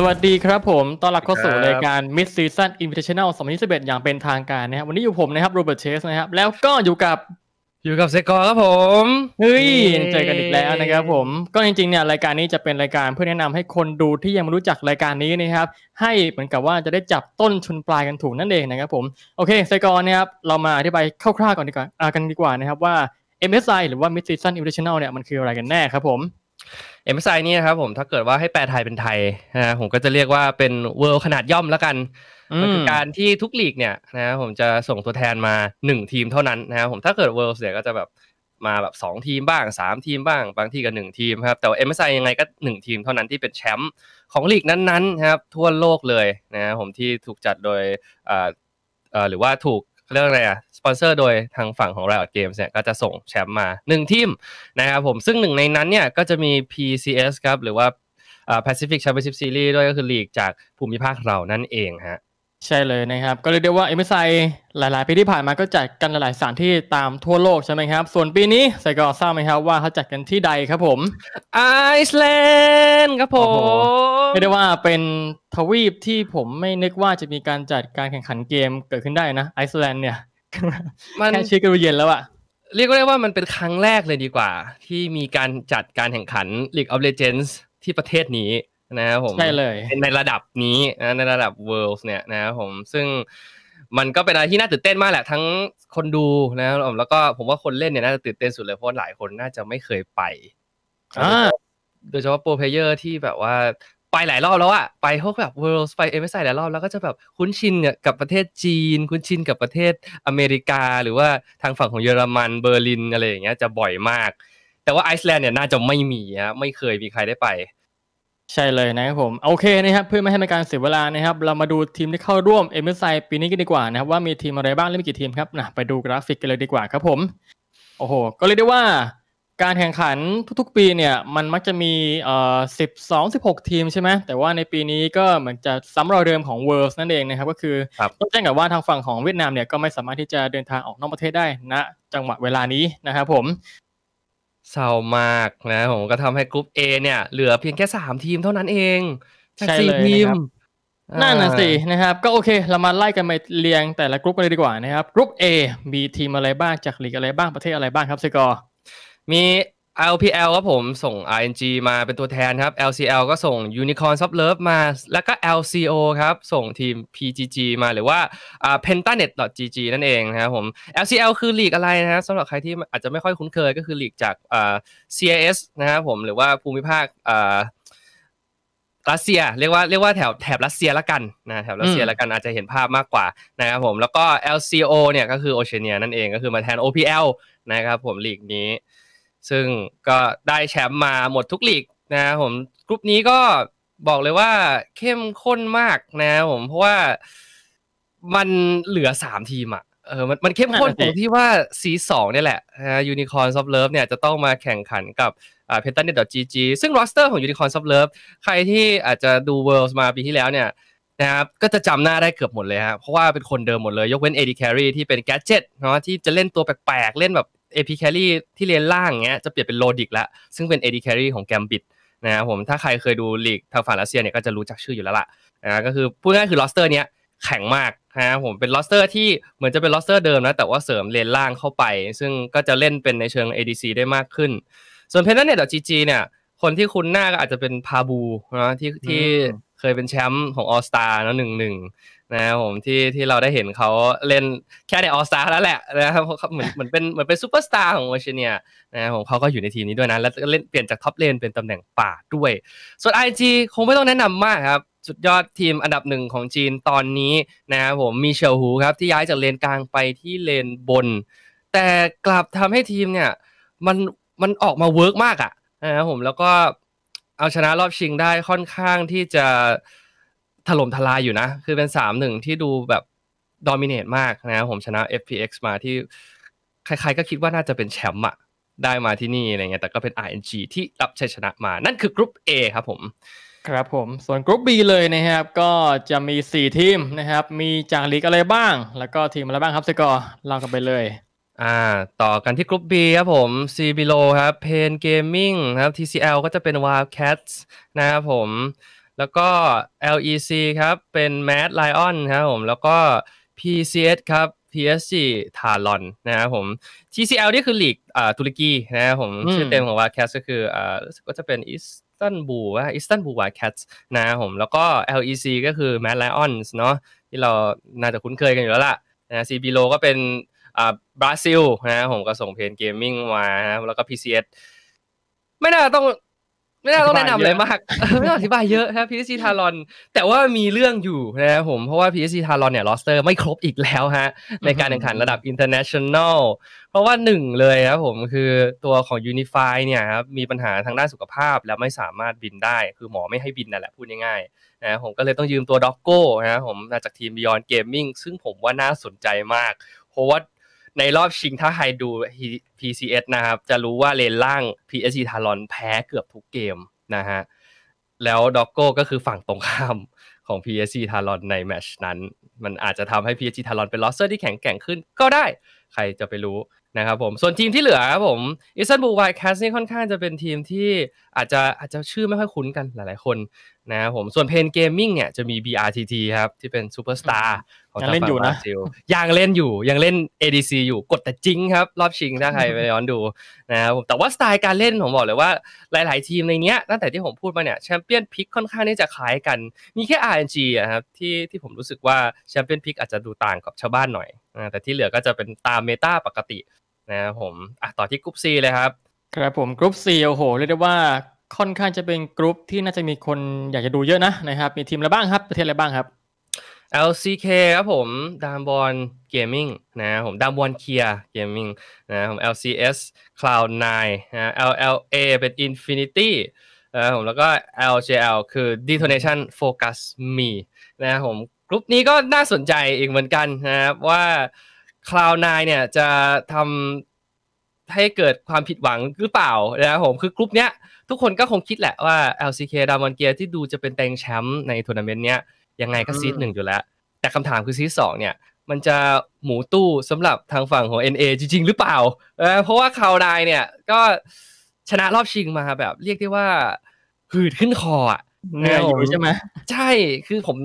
สวัสดีครับผมตอนรับเข้าสู่รายการ Mid Season Invitational 2021 อย่างเป็นทางการนะครับวันนี้อยู่ผมนะครับโรเบิร์ตเชสนะครับแล้วก็อยู่กับอยู่กับเซกอร์ครับผมเฮ้ยเจอกันอีกแล้วนะครับผมก็จริงๆเนี่ยรายการนี้จะเป็นรายการเพื่อแนะนำให้คนดูที่ยังไม่รู้จักรายการนี้นะครับให้เหมือนกับว่าจะได้จับต้นชนปลายกันถูกนั่นเองนะครับผมโอเคเซกอร์นะครับเรามาอธิบายคร่าวๆก่อนดีกว่ากันดีกว่านะครับว่า MSI หรือว่า Mid Season Invitational เนี่ยมันคืออะไรกันแน่ครับผมเอ MSI นี่นะครับผมถ้าเกิดว่าให้แปลไทยเป็นไทยนะผมก็จะเรียกว่าเป็นเวิลด์ขนาดย่อมแล้วกันมันคือการที่ทุกลีกเนี่ยนะผมจะส่งตัวแทนมา 1 ทีมเท่านั้นนะผมถ้าเกิดเวิลด์เนี่ยก็จะแบบมาแบบ 2 ทีมบ้าง3ทีมบ้างบางทีก็งทีมครับแต่ว่า m ไ i ยังไงก็1ทีมเท่านั้นที่เป็นแชมป์ของลีกนั้นๆนะครับทั่วโลกเลยนะผมที่ถูกจัดโดยหรือว่าถูกเรื่องอะไรอ่ะ สปอนเซอร์โดยทางฝั่งของ Riot Games เนี่ยก็จะส่งแชมป์มา 1 ทีมนะครับผมซึ่งหนึ่งในนั้นเนี่ยก็จะมี PCS ครับหรือว่า Pacific Championship Series ด้วยก็คือลีกจากภูมิภาคเรานั่นเองฮะใช่เลยนะครับก็เรียกได้ว่า MSI หลาย ๆ ปีที่ผ่านมาก็จัดกันหลายๆสถานที่ตามทั่วโลกใช่ไหมครับ ส่วนปีนี้ใส่กอทราบไหมครับว่าเขาจัดกันที่ใดครับผมไอซ์แลนด์ครับผมไม่ได้ว่าเป็นทวีปที่ผมไม่นึกว่าจะมีการจัดการแข่งขันเกมเกิดขึ้นได้นะไอซ์แลนด์เนี่ยแค่ชื่อก็เย็นแล้วอะเรียกได้ว่ามันเป็นครั้งแรกเลยดีกว่า ที่มีการจัดการแข่งขัน League of Legends ที่ประเทศนี้นะครับผมใช่เลยเป็นในระดับนี้นะในระดับ world เนี่ยนะครับผมซึ่งมันก็เป็นอะไรที่น่าตื่นเต้นมากแหละ ทั้งคนดูนะครับแล้วก็ผมว่าคนเล่นเนี่ยน่าจะตื่นเต้นสุดเลยเพราะหลายคนน่าจะไม่เคยไปโดยเฉพาะโปรเพเยอร์ที่แบบว่า ไปหลายรอบแล้วอะไปพวกแบบ Worlds ไปเอเมายหลายรอบแล้วก็จะแบบคุ้นชินกับประเทศจีน คุ้นชินกับประเทศอเมริกาหรือว่าทางฝั่งของเยอรมันเบอร์ลินอะไรอย่างเงี้ยจะบ่อยมากแต่ว่าไอซ์แลนด์เนี่ยน่าจะไม่มีฮะไม่เคยมีใครได้ไปใช่เลยนะครับผมโอเคนะครับเพื่อไม่ให้เป็นการเสียเวลานะครับเรามาดูทีมที่เข้าร่วมเอ็ไปีนี้กันดีกว่านะครับ ว่ามีทีมอะไรบ้างและมีกี่ทีมครับนะไปดูกราฟิกกันเลยดีกว่าครับผมโอ้โหก็เรียกได้ว่าการแข่งขันทุกๆ ปีเนี่ย มันมักจะมีเอ่อสิบสองสิบหกทีมใช่ไหมแต่ว่าในปีนี้ก็เหมือนจะซ้ำรอยเดิมของเวิร์สนั่นเองนะครับก็คือต้องแจ้งกับว่าทางฝั่งของเวียดนามเนี่ยก็ไม่สามารถที่จะเดินทางออกนอกประเทศได้ณนะจังหวะเวลานี้นะครับผมเศร้ามากนะผมก็ทำให้กรุ๊ป A เนี่ยเหลือเพียงแค่สามทีมเท่านั้นเองจากสี่ทีมนั่นน่ะสินะครับ ก็โอเคเรามาไล่กันไปเรียงแต่ละกรุ๊ปกันเลยดีกว่านะครับ กรุ๊ป A มีทีมอะไรบ้างจากลีกอะไรบ้างประเทศอะไรบ้างครับซิกอร์มี LPL ก็ผมส่ง RNG มาเป็นตัวแทนครับ LCL ก็ส่ง Unicorn Soft Love มา แล้วก็ LCO ครับ ส่งทีม PGG มาหรือว่า Pentanet.gg นั่นเองนะครับ ผม LCL คือลีกอะไรนะครับสำหรับใครที่อาจจะไม่ค่อยคุ้นเคยก็คือลีกจาก CIS นะครับผมหรือว่าภูมิภาครัสเซีย เรียกว่าเรียกว่าแถบแถบรัสเซียละกันนะแถบรัสเซียละกันอาจจะเห็นภาพมากกว่านะครับผมแล้วก็ LCO เนี่ยก็คือโอเชียเนีย นั่นเองก็คือมาแทน OPL นะครับ ผมลีกนี้ซึ่งก็ได้แชมป์มาหมดทุกลีกนะ ผม กรุ๊ปนี้ก็บอกเลยว่าเข้มข้นมากนะผมเพราะว่ามันเหลือสามทีมอ่ะเออมันมันเข้มข้นตรงที่ว่าซีสองนี่แหละนะยูนิคอร์นซับเลิฟเนี่ยจะต้องมาแข่งขันกับอ่าเพนตันเน็ตดอทจีจีซึ่งรอสเตอร์ของยูนิคอร์นซับเลิฟใครที่อาจจะดูเวิลด์มาปีที่แล้วเนี่ยนะครับก็จะจำหน้าได้เกือบหมดเลยฮะเพราะว่าเป็นคนเดิมหมดเลย ยกเว้นเอดีแครีที่เป็นแกจิตเนาะที่จะเล่นตัวแปลกๆเล่นแบบเอพิแคลี่ที่เลนล่างเงี้ยจะเปลี่ยนเป็นโลดิกแล้วซึ่งเป็นเอดิแคลี่ของแกมบิดนะครับผมถ้าใครเคยดูลีกทางฝั่งรัสเซียเนี่ยก็จะรู้จักชื่ออยู่แล้วล่ะนะก็คือพูดง่ายคือลอสเตอร์เนี้ยแข็งมากนะผมเป็นลอสเตอร์ที่เหมือนจะเป็นลอสเตอร์เดิมนะแต่ว่าเสริมเลนล่างเข้าไปซึ่งก็จะเล่นเป็นในเชิง ADC ได้มากขึ้นส่วนเพนนันเนี่ยตจีจีเนี่ยคนที่คุ้นหน้าก็อาจจะเป็นพาบูนะที่ที่เคยเป็นแชมป์ของออสตาเนาะหนึ่งหนึ่งนะครับผมที่ที่เราได้เห็นเขาเล่นแค่ในออสตาแล้วแหละนะครับเหมือนเหมือนเป็นเหมือนเป็นซูเปอร์สตาร์ของโอเชเนียนะครับผมเขาก็อยู่ในทีมนี้ด้วยนะ แล้วเล่นเปลี่ยนจากท็อปเลนเป็นตำแหน่งป่าด้วย ส่วน IG คงไม่ต้องแนะนำมากครับ สุดยอดทีมอันดับหนึ่งของจีนตอนนี้นะครับผมมีเชลหูครับ ที่ย้ายจากเลนกลางไปที่เลนบน แต่กลับทำให้ทีมเนี่ย มันมันออกมาเวิร์กมากอ่ะนะครับผมแล้วก็เอาชนะรอบชิง ได้ค่อนข้างที่จะถล่มทลายอยู่นะคือเป็นสามหนึ่งที่ดูแบบดอมิเนตมากนะผมชนะ FPX มาที่ใครๆก็คิดว่าน่าจะเป็นแชมป์อะได้มาที่นี่อะไรเงี้ยแต่ก็เป็น RNG ที่รับชัยชนะมา นั่นคือกรุ๊ป A ครับผมครับผมส่วนกรุ๊ป B เลยนะครับก็จะมี 4 ทีมนะครับมีจากลีกอะไรบ้างแล้วก็ทีมอะไรบ้างครับสกอร์เล่ากันไปเลยอ่าต่อกันที่กรุ๊ป B ครับผม C b i l o ครับ Pain Gaming ครับ TCL ก็จะเป็น Wildcats นะครับผมแล้วก็ LEC ครับ เป็น Mad l i o n นครับผม แล้วก็ PCS ครับ PSG ทา l อนนะครับผม TCL นี่คือ ลีกอ่าตุรกี นะครับผม ชื่อเต็มของวาแคสก็คืออ่าก็จะเป็นอิสตันบูว่าอิสตันบูลวาแคสนะครับผม แล้วก็ LEC ก็คือ Mad Lions เนาะที่เรา น่าจะคุ้นเคยกันอยู่แล้วล่ะนะ CB l o ก็เป็น อ่าบราซิลนะครับผม ก็ส่งเพลนเกมมิ่งมาแล้วก็ PCS ไม่น่าต้องไม่ได้ต้องแนะนำอะไรมากไม่ต้องอธิบายเยอะครับพีเอสซีทารอนแต่ว่ามีเรื่องอยู่นะครับผมเพราะว่าพีเอสซีทารอนเนี่ยลอสเตอร์ไม่ครบอีกแล้วฮะในการแข่งขันระดับอินเตอร์เนชั่นแนลเพราะว่าหนึ่งเลยครับผมคือตัวของยูนิฟายเนี่ยครับมีปัญหาทางด้านสุขภาพแล้วไม่สามารถบินได้คือหมอไม่ให้บินนั่นแหละพูดง่ายๆนะผมก็เลยต้องยืมตัวด็อกโก้นะผมมาจากทีมบิออนเกมมิ่งซึ่งผมว่าน่าสนใจมากเพราะว่าในรอบชิงถ้าใครดู PCS นะครับจะรู้ว่าเลนล่าง PSG ทารอนแพ้เกือบทุกเกมนะฮะ แล้วด็อกโก้ก็คือฝั่งตรงข้ามของ PSG ทารอนในแมชนั้น มันอาจจะทำให้ PSG ทารอนเป็นลอสเซอร์ที่แข็งแกร่งขึ้นก็ได้ ใครจะไปรู้นะครับผม ส่วนทีมที่เหลือครับผมอิสตันบูลไวท์แคสต์นี่ค่อนข้างจะเป็นทีมที่อาจจะอาจจะชื่อไม่ค่อยคุ้นกันหลายๆคนนะครับผม ส่วนเพนเกมมิ่งเนี่ยจะมี BRTT ครับที่เป็นซูเปอร์สตาร์ของทางฝั่งบราซิลยังเล่นอยู่ ยังเล่น ADC อยู่ กดแต่จริงครับรอบชิงถ้าใครไปย้อนดูนะครับผม แต่ว่าสไตล์การเล่นผมบอกเลยว่าหลาย ๆทีมในเนี้ยตั้งแต่ที่ผมพูดมาเนี่ยแชมเปี้ยนพิกค่อนข้างที่จะคล้ายกัน มีแค่ RNG อะครับที่ที่ผมรู้สึกว่าแชมเปี้ยนพิกอาจจะดูต่างกับชาวบ้านหน่อยแต่ที่เหลือก็จะเป็นตามเมตาปกตินะครับผมอ่ะต่อที่กรุ๊ปซีเลยครับครับผมกรุ๊ปซีโอ้โหเรียกได้ว่าค่อนข้างจะเป็นกรุ๊ป ที่น่าจะมีคนอยากจะดูเยอะนะนะครับมีทีมอะไรบ้างครับประเทศอะไรบ้างครับ LCK ครับผมดามบอลเกมมิ่งนะผมดามบอลเคียร์เกมมิ่งนะผม LCS Cloud9 นะ LLA เป็น Infinity นะผมแล้วก็ LJL คือ Detonation Focus Me นะผมกรุ๊ปนี้ก็น่าสนใจอีกเหมือนกันนะครับว่าคลาวนายเนี่ยจะทำให้เกิดความผิดหวังหรือเปล่านะครับผมคือกรุ๊ปเนี้ย ทุกคนก็คงคิดแหละว่า LCK ดามอนเกียที่ดูจะเป็นแตงแชมป์ในทัวร์นาเมนต์เนี้ยยังไงก็ซีดหนึ่งอยู่แล้ว แต่คำถามคือซีดสองเนี่ยมันจะหมูตู้สำหรับทางฝั่งของ NA จริง ๆ หรือเปล่าเพราะว่าคาวนายเนี่ยก็ชนะรอบชิงมาแบบเรียกได้ว่าหืดขึ้นคออ่ะเนี่ยอยู่ใช่ไหมใช่คือผม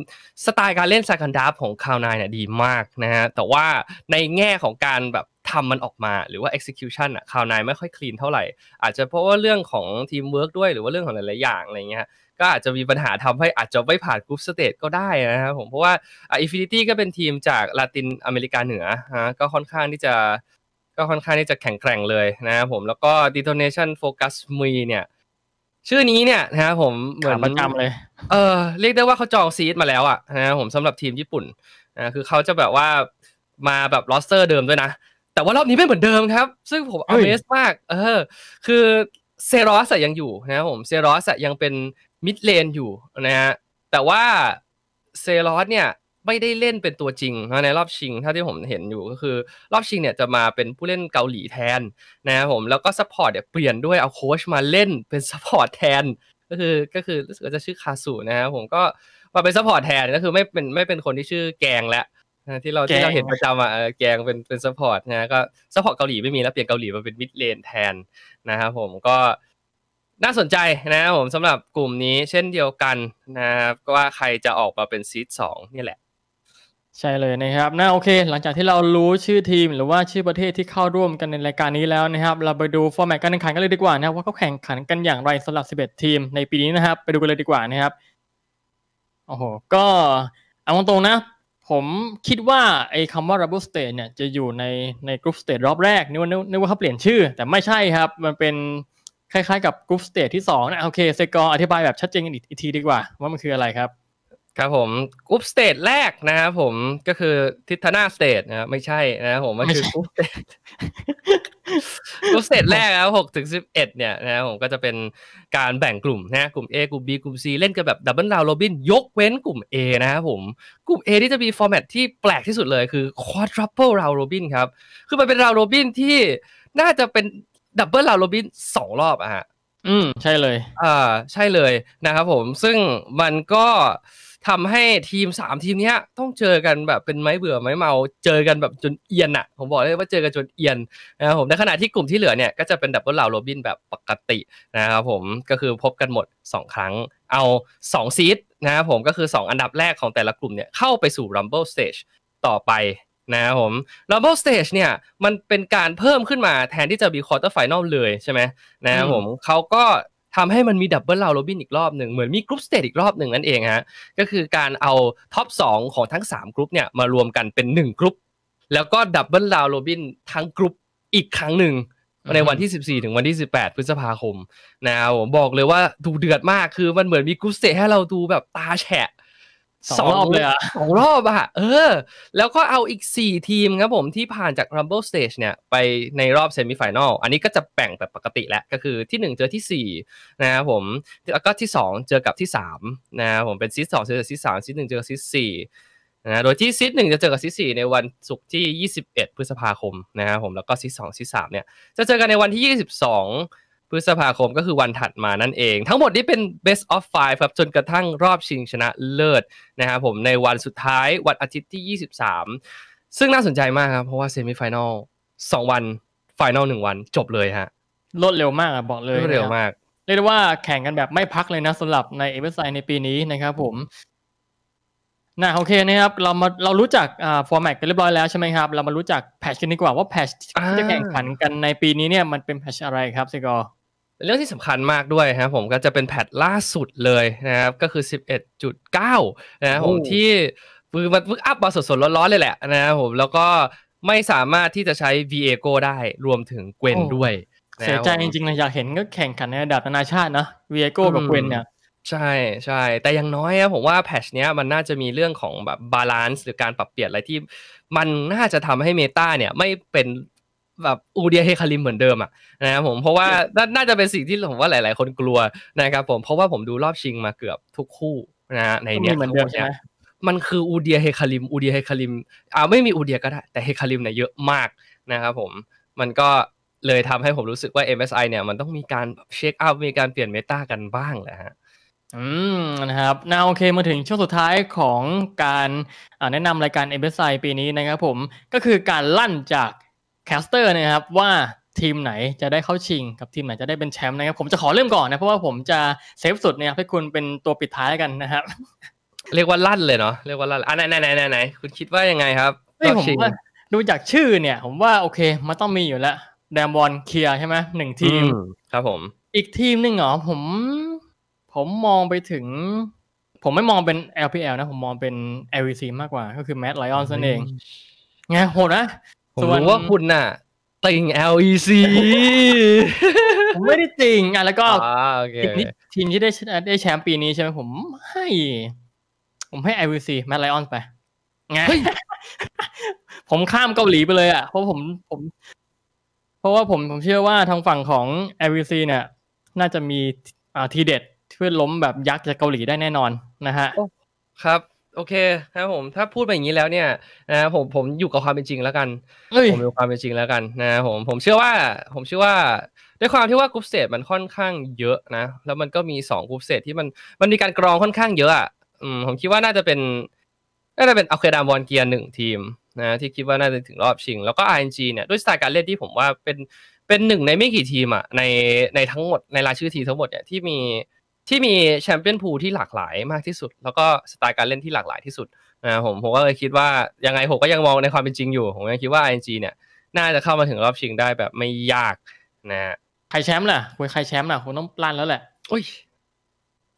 สไตล์การเล่นซากันดาฟของคาวนายเนี่ยดีมากนะฮะแต่ว่าในแง่ของการแบบทำมันออกมาหรือว่า execution อ่ะคาวนายไม่ค่อยคลีนเท่าไหร่ อาจจะเพราะว่าเรื่องของทีมเวิร์กด้วย หรือว่าเรื่องของหลายๆ อย่างอะไรเงี้ยก็อาจจะมีปัญหาทำให้อาจจะไม่ผ่านกรุ๊ปสเตจก็ได้นะครับผมเพราะว่าอีฟินิตี้ก็เป็นทีมจากลาตินอเมริกาเหนือฮะก็ค่อนข้างที่จะก็ค่อนข้างที่จะแข็งแกร่งเลยนะครับผมแล้วก็ดีโทเนชั่นโฟกัสมีเนี่ยชื่อนี้เนี่ยนะครับผมเหมือนประจำเลย เออเรียกได้ว่าเขาจองซีดมาแล้วอ่ะนะผมสำหรับทีมญี่ปุ่นนะคือเขาจะแบบว่ามาแบบลอสเตอร์เดิมด้วยนะ แต่ว่ารอบนี้ไม่เหมือนเดิมครับ ซึ่งผมอเมสมากเออคือเซรอสยังอยู่นะครับผมเซรอสยังเป็นมิดเลนอยู่นะฮะแต่ว่าเซรอสเนี่ยไม่ได้เล่นเป็นตัวจริงนะในรอบชิงถ้าที่ผมเห็นอยู่ก็คือ รอบชิงเนี่ยจะมาเป็นผู้เล่นเกาหลีแทนนะครับผมแล้วก็ซัพพอร์ตเนี่ยเปลี่ยนด้วยเอาโค้ชมาเล่นเป็นซัพพอร์ตแทนก็คือก็คือรู้สึกจะชื่อคาสูนะครับผมก็มาเป็นซัพพอร์ตแทนก็คือไม่เป็นไม่เป็นคนที่ชื่อแกงแล้วที่เราที่เราเห็นประจำอ่ะแกงเป็นเป็นซัพพอร์ตนะก็ซัพพอร์ตเกาหลีไม่มีแล้วเปลี่ยนเกาหลีมาเป็นมิดเลนแทนนะครับผมก็น่าสนใจนะครับผมสำหรับกลุ่มนี้ เช่นเดียวกันนะครับว่าใครจะออกมาเป็นซีดสองนี่แหละใช่เลยนะครับนะโอเคหลังจากที่เรารู้ชื่อทีม หรือว่าชื่อประเทศที่เข้าร่วมกันในรายการนี้แล้วนะครับ เราไปดูฟอร์แมตการแข่งขันกันเลยดีกว่านะครับ ว่าเขาแข่งขันกันอย่างไรสำหรับ 11 ทีมในปีนี้นะครับ ไปดูกันเลยดีกว่านะครับ โอ้โห ก็เอาตรงๆนะ ผมคิดว่าไอ้คำว่า r u b e l s t a g e เนี่ยจะอยู่ในในกรุ๊ปสเตทรอบแรกนึกว่านึกว่าเขาเปลี่ยนชื่อ แต่ไม่ใช่ครับ มันเป็นคล้ายๆกับกรุ๊ปสเตทที่2นะโอเคเซกอร์อธิบายแบบชัดเจนอีกทีดีกว่าว่ามันคืออะไรครับครับผมกรุ๊ปสเตจแรกนะครับผมก็คือทิทนาสเตจนะครับไม่ใช่นะครับผมมันคือกรุ๊ปสเตจกรุ๊ปสเตจแรกนะครับหกถึงสิบเอ็ดเนี่ยนะครับผมก็จะเป็นการแบ่งกลุ่มนะกลุ่ม A กลุ่ม B กลุ่ม C เล่นกันแบบดับเบิลดาวโรบิน ยกเว้นกลุ่ม A นะครับผม กลุ่ม A ที่จะมีฟอร์แมตที่แปลกที่สุดเลยคือคอร์ทรัพเปิลราวโรบินครับ คือมันเป็นราวโรบินที่น่าจะเป็นดับเบิลราวโรบินสองรอบอะฮะอืมใช่เลยอ่าใช่เลยนะครับผม ซึ่งมันก็ทำให้ทีมสามทีมเนี้ยต้องเจอกันแบบเป็นไม้เบื่อ ไม้เมาเจอกันแบบจนเอียนอ่ะผมบอกเลยว่าเจอกันจนเอียนนะครับผมในขณะที่กลุ่มที่เหลือเนี่ยก็จะเป็นดับเบิลลาโรบินแบบปกตินะครับผมก็คือพบกันหมด 2 ครั้งเอา2ซีดนะครับผมก็คือ 2 อันดับแรกของแต่ละกลุ่มเนี่ยเข้าไปสู่ Rumble Stage ต่อไปนะครับผม Rumble Stage เนี่ยมันเป็นการเพิ่มขึ้นมาแทนที่จะมีคอร์เตอร์ไฟนอลเลยใช่ไหมนะครับผมเขาก็ทำให้มันมีดับเบิลราวโรบินอีกรอบหนึ่ง เหมือนมีกรุ๊ปสเตจอีกรอบหนึ่งนั่นเองฮะก็คือการเอาท็อป2ของทั้ง 3 กรุ๊ปเนี่ยมารวมกันเป็น 1 กรุ๊ปแล้วก็ดับเบิลราวโรบินทั้งกรุ๊ปอีกครั้งหนึ่งในวันที่ 14 ถึงวันที่ 18 พฤษภาคมนะผมบอกเลยว่าดูเดือดมากคือมันเหมือนมีกรุ๊ปสเตจให้เราดูแบบตาแฉะสองรอบเลยอะ สองรอบอะ เออ แล้วก็เอาอีกสี่ทีมครับผมที่ผ่านจาก Rumble Stage เนี่ย ไปในรอบเซมิฟิแนลอันนี้ก็จะแบ่งแบบปกติแหละ ก็คือที่หนึ่งเจอที่สี่นะครับผม แล้วก็ที่สองเจอกับที่สามนะครับผม เป็นซีสองเจอกับซีสามซีหนึ่งเจอกับซีสี่นะ โดยที่ซีดหนึ่งจะเจอกับซีสี่ในวันศุกร์ที่ยี่สิบเอ็ดพฤษภาคมนะครับผม แล้วก็ซีสองซีสามเนี่ยจะเจอกันในวันที่ยี่สสิบองพฤษภาคมก็คือวันถัดมานั่นเอง ทั้งหมดนี้เป็น best of five ครับจนกระทั่งรอบชิงชนะเลิศนะครับผมในวันสุดท้ายวันอาทิตย์ที่23ซึ่งน่าสนใจมากครับเพราะว่าเซมิไฟแนลสองวันไฟแนลหนึ่งวันจบเลยฮะรวดเร็วมากอ่ะบอกเลยรวดเร็วมากเรียกได้ว่าแข่งกันแบบไม่พักเลยนะสำหรับในเอเวอร์ไซในปีนี้นะครับ ผมนะโอเคนะครับเรามาเรารู้จักอ่าฟอร์แมตกันเรียบร้อยแล้วใช่ไหมครับเรามารู้จักแพชกันดีกว่าว่าแพชที่จะแข่งขันกันในปีนี้เนี่ยมันเป็นแพชอะไรครับซิกอรเรื่องที่สำคัญมากด้วยครับผมก็จะเป็นแพทล่าสุดเลยนะครับก็คือ 11.9นะครับผมที่คืนมันเพิอัพมาสดๆร้อนๆเลยแหละนะครับผมแล้วก็ไม่สามารถที่จะใช้ Viego ได้รวมถึงเกวนด้วยเสียใจจริงๆเลยอยากเห็นก็แข่งขันในระดับนานาชาตินะ Viego กับเกวนเนี่ยใช่ใช่แต่ยังน้อยนะผมว่าแพชเนี้ยมันน่าจะมีเรื่องของแบบบาลานซ์หรือการปรับเปลี่ยนอะไรที่ มันน่าจะทำให้เมตาเนี่ยไม่เป็นแบบอูเดียเฮคาริมเหมือนเดิมอ่ะนะครับผมเพราะว่า น่าจะเป็นสิ่งที่ผมว่าหลายๆ คนกลัวนะครับผมเพราะว่าผมดูรอบชิงมาเกือบทุกคู่นะฮะในเนี้ยมเนี้ยมันคืออูเดียเฮคาริมอูเดียเฮคาริมอ่าไม่มีอูเดียก็ได้แต่เฮคาริมเนี่ยเยอะมากนะครับ ผมมันก็เลยทำให้ผมรู้สึกว่า MSI เนี่ย มันต้องมีการเช็คอัพมีการเปลี่ยนเมตากันบ้างแหละฮะอืมนะครับน่าโอเคมาถึงช่วงสุดท้ายของการแนะนำรายการ MSI ปีนี้นะครับ ผมก็คือการลั่นจากแคสเตอร์นะครับว่าทีมไหนจะได้เข้าชิง กับทีมไหนจะได้เป็นแชมป์นะครับผมจะขอเริ่มก่อนนะเพราะว่าผมจะเซฟสุดเนี่ยให้คุณเป็นตัวปิดท้ายกันนะครับเรียกว่าลั่นเลยเนาะเรียกว่าลั่นอ่ะไหนไหนไหนไหนคุณคิดว่ายังไงครับไม่ผมว่าดูจากชื่อเนี่ย ผมว่าโอเคมันต้องมีอยู่แล้วแดมบอลเคลียร์ใช่ไหมหนึ่งทีมครับผม อีกทีมหนึ่งเหรอผม ผมมองไปถึง ผมไม่มองเป็น LPL นะผมมองเป็น l v c มากกว่า ก็คือแมดไลออนนั่นเองไงโหดนะผมรู้ว่าคุณน่ะ ติง LEC ผมไม่ได้ติงอ่ะ แล้วก็ทีมที่ได้ได้แชมป์ปีนี้ใช่ไหมผมให้ ผมให้ i e c แมตไลออนไป ไงผมข้ามเกาหลีไปเลยอ่ะเพราะผมผม เพราะว่าผมผมเชื่อว่าทางฝั่งของ i e c เนี่ยน่าจะมีอ่าทีเด็ดเพื่อล้มแบบยักษ์จากเกาหลีได้แน่นอนนะฮะครับโอเคครับผมถ้าพูดไปอย่างนี้แล้วเนี่ยนะผมผมอยู่กับความเป็นจริงแล้วกัน ผมอยู่ความเป็นจริงแล้วกันนะผมผมเชื่อว่าผมเชื่อว่าด้วยความที่ว่ากรุ๊ปเซตมันค่อนข้างเยอะนะ แล้วมันก็มีสองกรุ๊ปเซตที่มันมันมีการกรองค่อนข้างเยอะอ่ะผมคิดว่าน่าจะเป็นน่าจะเป็นเอาเคดามบอลเกียร์หนึ่งทีมนะที่คิดว่าน่าจะถึงรอบชิงแล้วก็ RNG เนี่ยด้วยสไตล์การเล่นที่ผมว่าเป็นเป็นหนึ่งในไม่กี่ทีมอ่ะในในทั้งหมดในรายชื่อทีมทั้งหมดเนี่ยที่มีที่มีแชมเปี้ยนพูที่หลากหลายมากที่สุด แล้วก็สไตล์การเล่นที่หลากหลายที่สุดนะผมผมก็เลยคิดว่า ยังไง ผมก็ยังมองในความเป็นจริงอยู่ ผมยังคิดว่า i อ g เนี่ยน่าจะเข้ามาถึงรอบชิงได้แบบไม่ยากนะใครแชมป์ล่ะคุยใครแชมป์ล่ะคุณต้องลันแล้วแหละอุ้ย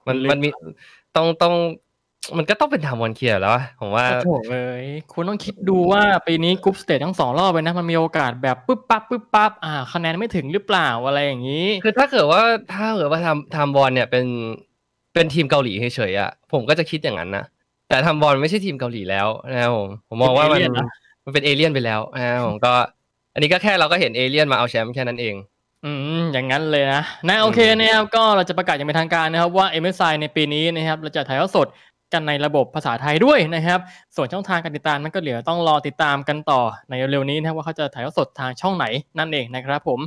มันมันมีต้องต้องมันก็ต้องเป็นทามอนเคียร์แล้วผมว่าโูกเอ้ยคุณต้องคิดดูว่าปีนี้กรุ๊ปสเตจทั้งสองรอบเลยนะ มันมีโอกาสแบบปึ๊บปั๊บปึ๊บปั๊บ อ่าคะแนนไม่ถึงหรือเปล่าอะไรอย่างนี้ คือถ้าเกิดว่าถ้าเกิดว่าทำทำบอลเนี่ยเป็น เป็นทีมเกาหลีเฉยๆอ่ะผมก็จะคิดอย่างนั้นนะแต่ทำบอลไม่ใช่ทีมเกาหลีแล้วนะผม ผมมองว่ามันมันเป็นเอเลี่ยนไปแล้วนะผมก็ อันนี้ก็แค่เราก็เห็นเอเลี่ยนมาเอาแชมป์แค่นั้นเอง อืมอย่างนั้นเลยนะนะโอเคนะครับก็เราจะประกาศอย่างเป็นทางการนะครับว่า MSI ในปีนี้นะครับเราจะถ่ายทอดสดันในระบบภาษาไทยด้วยนะครับ ส่วนช่องทางการติดตามนั้นก็เหลือต้องรอติดตามกันต่อในเร็วนี้นะว่าเขาจะถ่ายทอดสดทางช่องไหนนั่นเองนะครับ ผม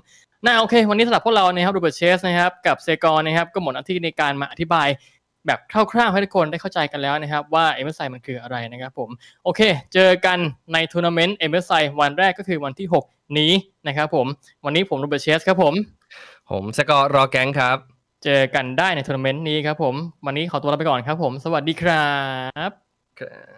น่าโอเค วันนี้สำหรับพวกเรานะครับดูเบิร์ตเชสนะครับ กับเซกอนนะครับก็หมดอนทิที่ในการมาอธิบายแบบคร่าวๆให้ทุกคนได้เข้าใจกันแล้วนะครับว่า MSI มันคืออะไรนะครับ ผม โอเค เจอกันในทัวร์นาเมนต์ MSI วันแรกก็คือวันที่ 6 นี้นะครับ ผมวันนี้ผมโรเบิร์ตเชสครับผม ผมสกอร์รอแก๊งครับเจอกันได้ในทัวร์นาเมนต์นี้ครับผมวันนี้ขอตัวลาไปก่อนครับผม สวัสดีครับ